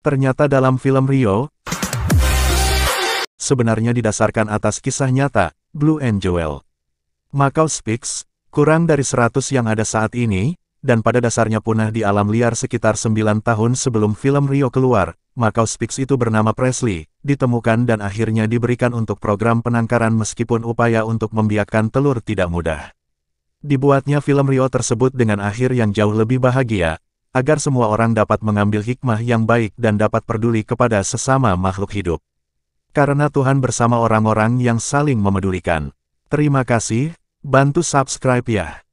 Ternyata dalam film Rio, sebenarnya didasarkan atas kisah nyata, Blue and Angel. Macau Speaks, kurang dari 100 yang ada saat ini, dan pada dasarnya punah di alam liar sekitar 9 tahun sebelum film Rio keluar, Macau Speaks itu bernama Presley, ditemukan dan akhirnya diberikan untuk program penangkaran meskipun upaya untuk membiakkan telur tidak mudah. Dibuatnya film Rio tersebut dengan akhir yang jauh lebih bahagia, agar semua orang dapat mengambil hikmah yang baik dan dapat peduli kepada sesama makhluk hidup. Karena Tuhan bersama orang-orang yang saling memedulikan. Terima kasih, bantu subscribe ya.